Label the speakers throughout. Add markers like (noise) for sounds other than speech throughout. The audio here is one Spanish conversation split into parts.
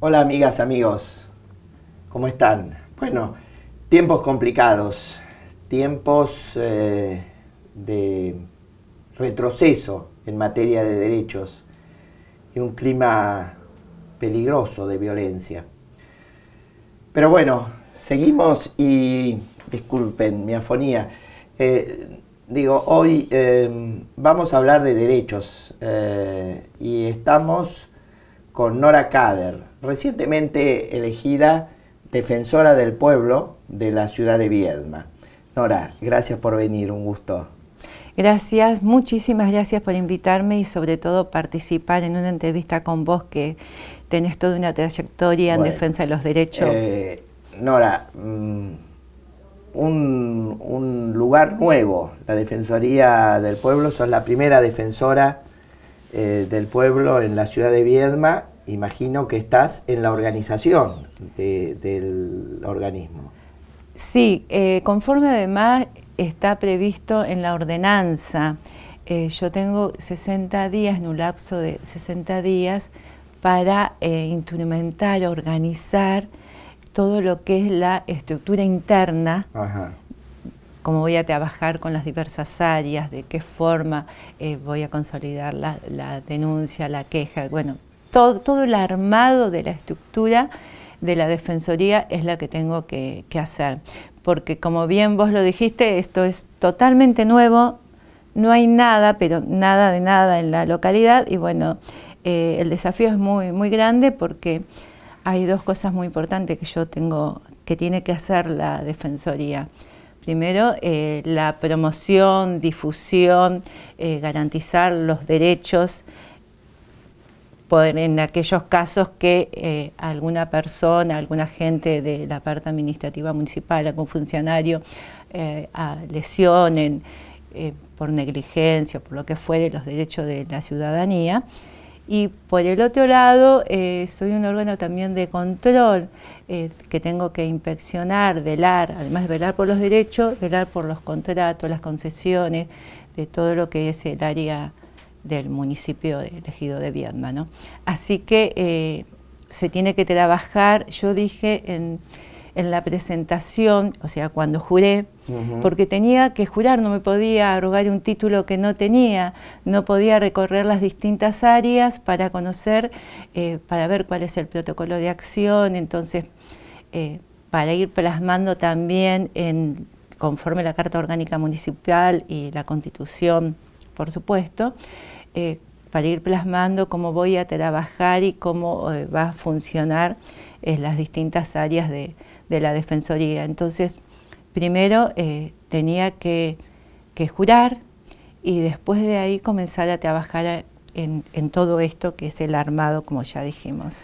Speaker 1: Hola amigas, amigos, ¿cómo están? Bueno, tiempos complicados, tiempos eh, de retroceso en materia de derechos y un clima peligroso de violencia. Pero bueno, seguimos y disculpen mi afonía. Eh, digo, hoy em, vamos a hablar de derechos eh, y estamos con Nora Kader recientemente elegida defensora del pueblo de la ciudad de Viedma. Nora, gracias por venir, un gusto.
Speaker 2: Gracias, muchísimas gracias por invitarme y sobre todo participar en una entrevista con vos que tenés toda una trayectoria en defensa de los derechos. Eh,
Speaker 1: Nora, mm, un, lugar nuevo, la Defensoría del Pueblo, sos la primera defensora eh, del pueblo en la ciudad de Viedma imagino que estás en la organización del organismo.
Speaker 2: Sí, eh, conforme además está previsto en la ordenanza, eh, yo tengo 60 días, en un lapso de 60 días, para eh, instrumentar, organizar todo lo que es la estructura interna, Ajá. cómo voy a trabajar con las diversas áreas, de qué forma voy a consolidar la denuncia, la queja, bueno, todo, el armado de la estructura de la Defensoría es la que tengo que, hacer. Porque como bien vos lo dijiste, esto es totalmente nuevo, no hay nada, pero nada de nada en la localidad y bueno, eh, el desafío es muy, muy grande porque hay dos cosas muy importantes que yo tengo, que tiene que hacer la Defensoría. Primero, eh, la promoción, difusión, eh, garantizar los derechos poder en aquellos casos que eh, alguna persona, alguna gente de la parte administrativa municipal, algún funcionario, eh, lesionen eh, por negligencia o por lo que fuere los derechos de la ciudadanía. Y por el otro lado, soy un órgano también de control que tengo que inspeccionar, velar, además de velar por los derechos, velar por los contratos, las concesiones, de todo lo que es el área del municipio elegido de Viedma. Así que eh, se tiene que trabajar, yo dije en, la presentación, o sea, cuando juré, porque tenía que jurar, no me podía arrogar un título que no tenía, no podía recorrer las distintas áreas para conocer, eh, para ver cuál es el protocolo de acción, entonces, eh, para ir plasmando también en conforme la Carta Orgánica Municipal y la Constitución, por supuesto, eh, para ir plasmando cómo voy a trabajar y cómo eh, va a funcionar en eh, las distintas áreas de, la Defensoría. Entonces, primero tenía que, jurar y después de ahí comenzar a trabajar en, todo esto que es el armado, como ya dijimos.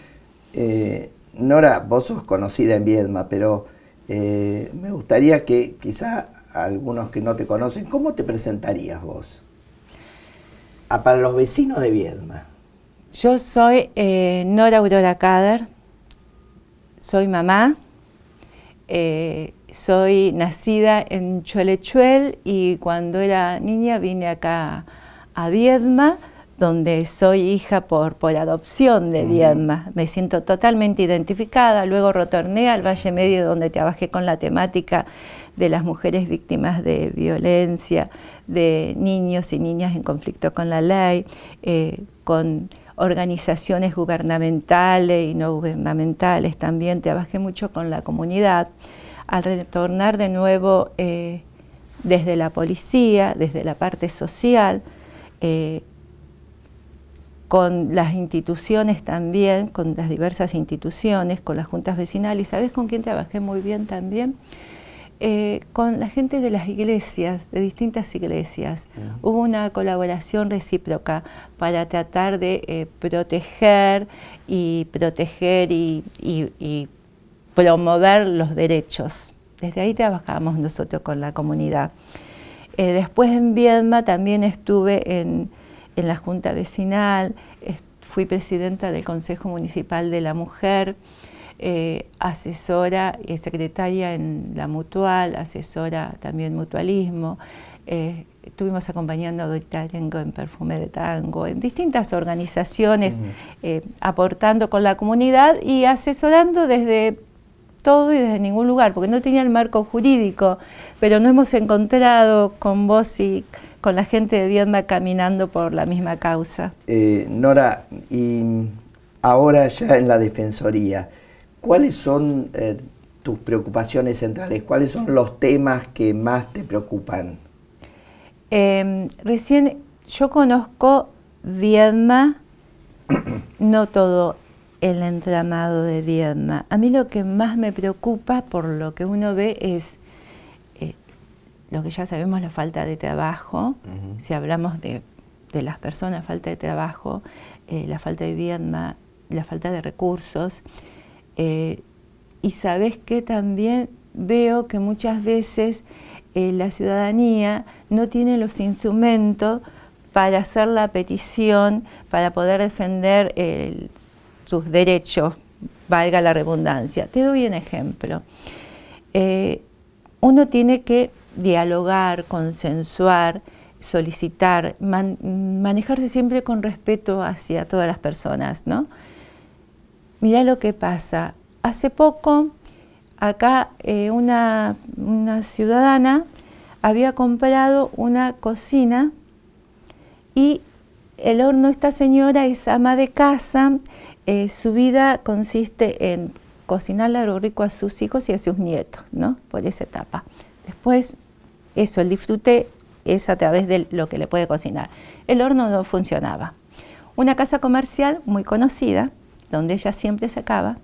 Speaker 1: Nora, vos sos conocida en Viedma, pero me gustaría que quizá algunos que no te conocen, ¿cómo te presentarías vos? a ah, para los vecinos de Viedma.
Speaker 2: Yo soy eh, Nora Aurora Cader, soy mamá, eh, soy nacida en Chuelechuel y cuando era niña vine acá a Viedma donde soy hija por, por adopción de uh Me siento totalmente identificada. Luego retorné al Valle Medio, donde trabajé con la temática de las mujeres víctimas de violencia, de niños y niñas en conflicto con la ley, eh, con organizaciones gubernamentales y no gubernamentales también. Trabajé mucho con la comunidad. Al retornar de nuevo eh, desde la policía, desde la parte social, eh, con las instituciones también, con las diversas instituciones, con las juntas vecinales. ¿Sabes con quién trabajé muy bien también? Eh, con la gente de las iglesias, de distintas iglesias. Hubo una colaboración recíproca para tratar de eh, proteger y proteger y, promover los derechos. Desde ahí trabajábamos nosotros con la comunidad. Eh, después en Viedma también estuve en en la Junta Vecinal, fui presidenta del Consejo Municipal de la Mujer, eh, asesora y eh, secretaria en la Mutual, asesora también mutualismo, eh, estuvimos acompañando a Tarengo en Perfume de Tango, en distintas organizaciones, aportando con la comunidad y asesorando desde todo y desde ningún lugar, porque no tenía el marco jurídico, pero no hemos encontrado con vos y con la gente de Viedma caminando por la misma causa.
Speaker 1: Eh, Nora, y ahora ya en la Defensoría, ¿cuáles son eh, tus preocupaciones centrales? ¿Cuáles son los temas que más te preocupan?
Speaker 2: Em, recién yo conozco Viedma, (coughs) no todo el entramado de Viedma. A mí lo que más me preocupa por lo que uno ve es lo que ya sabemos, la falta de trabajo, si hablamos de, las personas, falta de trabajo, eh, la falta de vivienda, la falta de recursos. Eh, y sabes que también veo que muchas veces eh, la ciudadanía no tiene los instrumentos para hacer la petición, para poder defender sus derechos, valga la redundancia. Te doy un ejemplo. uno tiene que dialogar, consensuar, solicitar, manejarse siempre con respeto hacia todas las personas, ¿no? Mirá lo que pasa. Hace poco, acá eh, una, ciudadana había comprado una cocina y el horno, esta señora es ama de casa, eh, su vida consiste en cocinarle algo rico a sus hijos y a sus nietos, ¿no? Por esa etapa. Después eso, el disfrute es a través de lo que le puede cocinar. El horno no funcionaba. Una casa comercial muy conocida, donde ella siempre sacaba,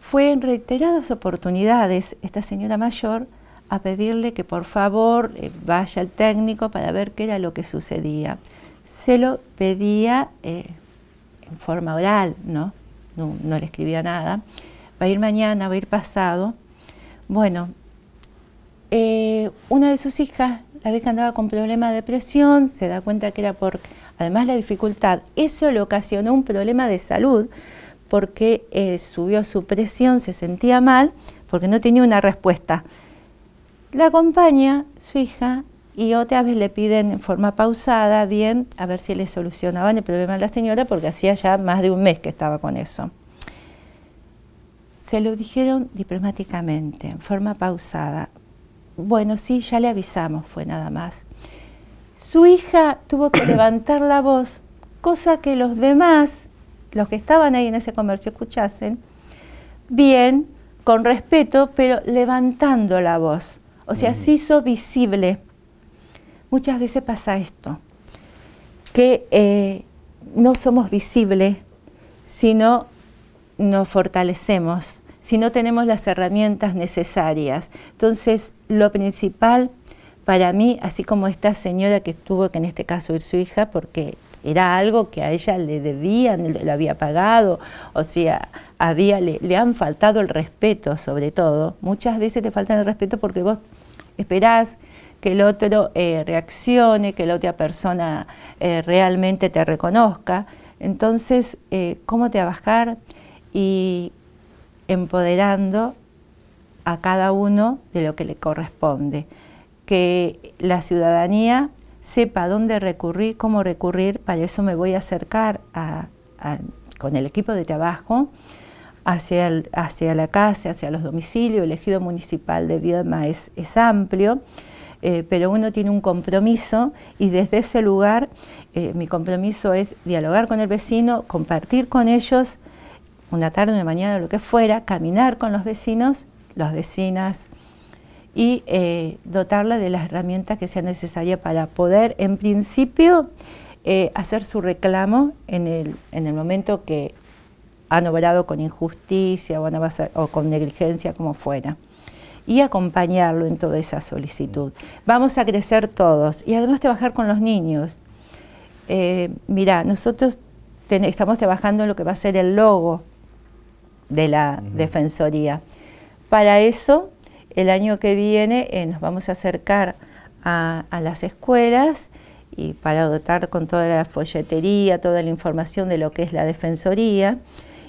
Speaker 2: fue en reiteradas oportunidades esta señora mayor a pedirle que por favor eh, vaya al técnico para ver qué era lo que sucedía. Se lo pedía eh, en forma oral, ¿no? ¿no? No le escribía nada. Va a ir mañana, va a ir pasado. Bueno, eh, una de sus hijas, la vez que andaba con problemas de presión, se da cuenta que era por, además la dificultad, eso le ocasionó un problema de salud porque eh, subió su presión, se sentía mal, porque no tenía una respuesta. La acompaña su hija y otra vez le piden en forma pausada, bien, a ver si le solucionaban el problema a la señora, porque hacía ya más de un mes que estaba con eso. Se lo dijeron diplomáticamente, en forma pausada. Bueno, sí, ya le avisamos, fue nada más. Su hija tuvo que (coughs) levantar la voz, cosa que los demás, los que estaban ahí en ese comercio, escuchasen, bien, con respeto, pero levantando la voz. O sea, se mm. hizo visible. Muchas veces pasa esto, que eh, no somos visibles, sino nos fortalecemos si no tenemos las herramientas necesarias. Entonces, lo principal para mí, así como esta señora que tuvo que en este caso ir su hija, porque era algo que a ella le debían, le, había pagado, o sea, había, le, le, han faltado el respeto sobre todo. Muchas veces te faltan el respeto porque vos esperás que el otro eh, reaccione, que la otra persona eh, realmente te reconozca. Entonces, eh, ¿cómo trabajar y empoderando a cada uno de lo que le corresponde, que la ciudadanía sepa dónde recurrir, cómo recurrir, para eso me voy a acercar con el equipo de trabajo hacia, hacia la casa, hacia los domicilios, el ejido municipal de Viedma es, es amplio, eh, pero uno tiene un compromiso y desde ese lugar eh, mi compromiso es dialogar con el vecino, compartir con ellos una tarde, una mañana, lo que fuera, caminar con los vecinos, las vecinas, y eh, dotarla de las herramientas que sean necesarias para poder, en principio, eh, hacer su reclamo en el, momento que han obrado con injusticia o, con negligencia, como fuera y acompañarlo en toda esa solicitud. Vamos a crecer todos y además trabajar con los niños. Eh, mira, nosotros estamos trabajando en lo que va a ser el logo de la Defensoría. Para eso, el año que viene eh, nos vamos a acercar a, las escuelas y para dotar con toda la folletería, toda la información de lo que es la Defensoría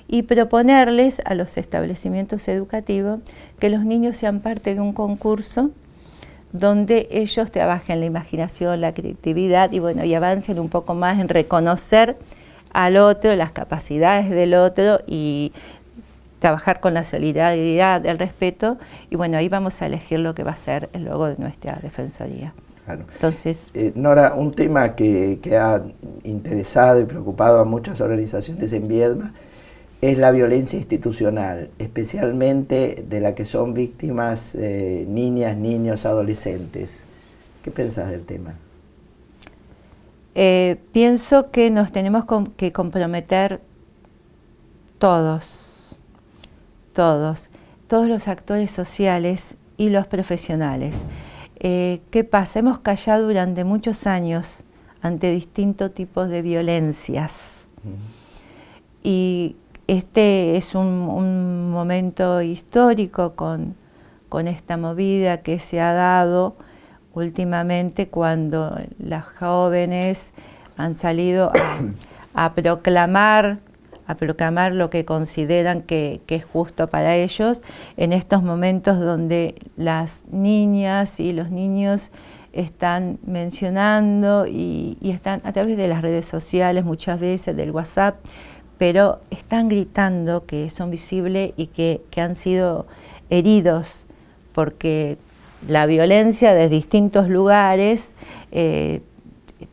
Speaker 2: y proponerles a los establecimientos educativos que los niños sean parte de un concurso donde ellos trabajen la imaginación, la creatividad y bueno, y avancen un poco más en reconocer al otro, las capacidades del otro y trabajar con la solidaridad, el respeto, y bueno, ahí vamos a elegir lo que va a ser el logo de nuestra defensoría.
Speaker 1: Entonces, eh, Nora, un tema que, ha interesado y preocupado a muchas organizaciones en Viedma es la violencia institucional, especialmente de la que son víctimas eh, niñas, niños, adolescentes. ¿Qué pensás del tema?
Speaker 2: Eh, pienso que nos tenemos que comprometer todos todos, todos los actores sociales y los profesionales. Eh, ¿Qué pasa? Hemos callado durante muchos años ante distintos tipos de violencias. Y este es un, momento histórico con, esta movida que se ha dado últimamente cuando las jóvenes han salido a proclamar a proclamar lo que consideran que, es justo para ellos en estos momentos donde las niñas y los niños están mencionando y, están a través de las redes sociales muchas veces, del WhatsApp, pero están gritando que son visibles y que, han sido heridos porque la violencia de distintos lugares eh,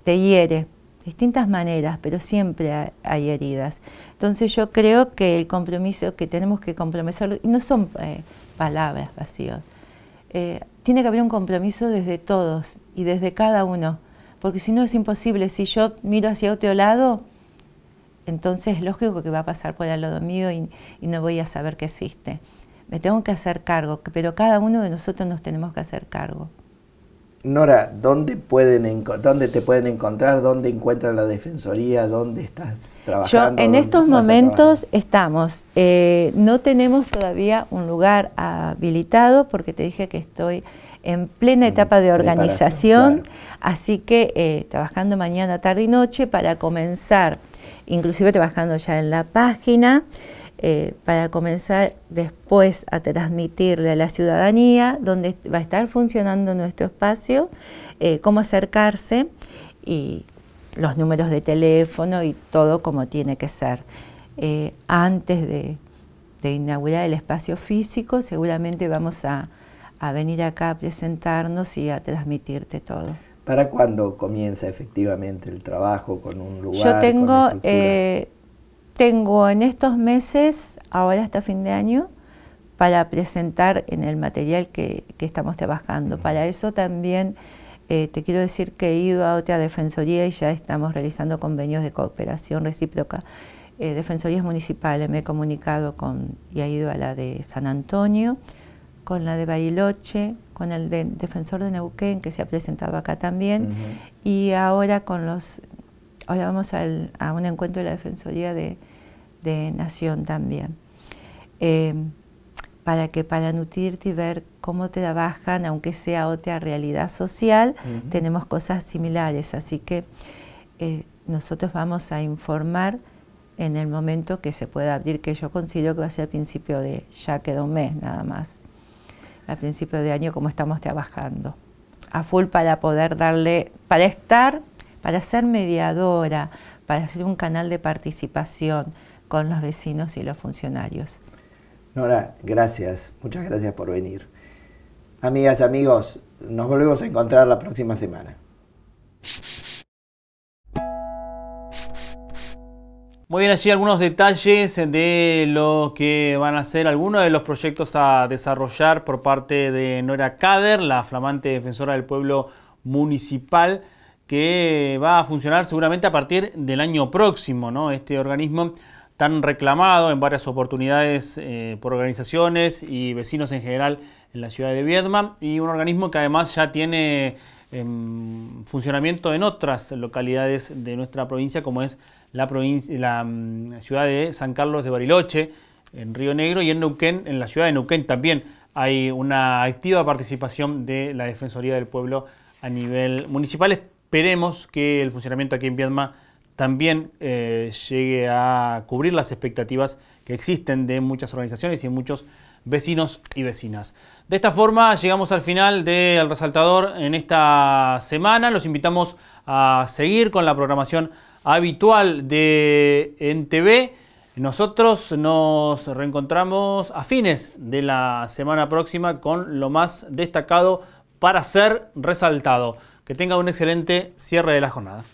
Speaker 2: te hiere, distintas maneras, pero siempre hay heridas. Entonces yo creo que el compromiso, que tenemos que comprometerlo, y no son eh, palabras vacías, eh, tiene que haber un compromiso desde todos y desde cada uno, porque si no es imposible, si yo miro hacia otro lado, entonces es lógico que va a pasar por el lado mío y no voy a saber que existe. Me tengo que hacer cargo, pero cada uno de nosotros nos tenemos que hacer cargo.
Speaker 1: Nora, ¿dónde, pueden ¿dónde te pueden encontrar? ¿Dónde encuentran la Defensoría? ¿Dónde estás trabajando? Yo en estos momentos
Speaker 2: estamos. Eh, no tenemos todavía un lugar habilitado porque te dije que estoy en plena etapa de organización, así que eh, trabajando mañana, tarde y noche para comenzar, inclusive trabajando ya en la página. Eh, para comenzar después a transmitirle a la ciudadanía dónde va a estar funcionando nuestro espacio, eh, cómo acercarse y los números de teléfono y todo como tiene que ser. Eh, antes de, inaugurar el espacio físico, seguramente vamos a, venir acá a presentarnos y a transmitirte todo.
Speaker 1: ¿Para cuándo comienza efectivamente el trabajo con un lugar? Yo tengo
Speaker 2: tengo en estos meses, ahora hasta fin de año, para presentar en el material que, estamos trabajando. Para eso también eh, te quiero decir que he ido a otra defensoría y ya estamos realizando convenios de cooperación recíproca. Eh, defensorías municipales, me he comunicado con y he ido a la de San Antonio, con la de Bariloche, con el defensor de Neuquén que se ha presentado acá también y ahora con los Ahora vamos a un encuentro de la Defensoría de, Nación también. Eh, para que para nutrirte y ver cómo te trabajan, aunque sea otra realidad social, tenemos cosas similares. Así que eh, nosotros vamos a informar en el momento que se pueda abrir, que yo considero que va a ser al principio de, ya queda un mes nada más, al principio de año cómo estamos trabajando, a full para poder darle, para estar para ser mediadora, para ser un canal de participación con los vecinos y los funcionarios.
Speaker 1: Nora, gracias, muchas gracias por venir. Amigas, amigos, nos volvemos a encontrar la próxima semana.
Speaker 3: Muy bien, allí algunos detalles de lo que van a ser algunos de los proyectos a desarrollar por parte de Nora Kader, la flamante defensora del pueblo municipal que va a funcionar seguramente a partir del año próximo, ¿no? Este organismo tan reclamado en varias oportunidades eh, por organizaciones y vecinos en general en la ciudad de Viedma y un organismo que además ya tiene em, funcionamiento en otras localidades de nuestra provincia como es la, mm, ciudad de San Carlos de Bariloche en Río Negro y en Neuquén, en la ciudad de Neuquén también hay una activa participación de la Defensoría del Pueblo a nivel municipal Esperemos que el funcionamiento aquí en Viedma también eh, llegue a cubrir las expectativas que existen de muchas organizaciones y de muchos vecinos y vecinas. De esta forma llegamos al final del Resaltador en esta semana. Los invitamos a seguir con la programación habitual de NTV. Nosotros nos reencontramos a fines de la semana próxima con lo más destacado para ser resaltado. Que tenga un excelente cierre de la jornada.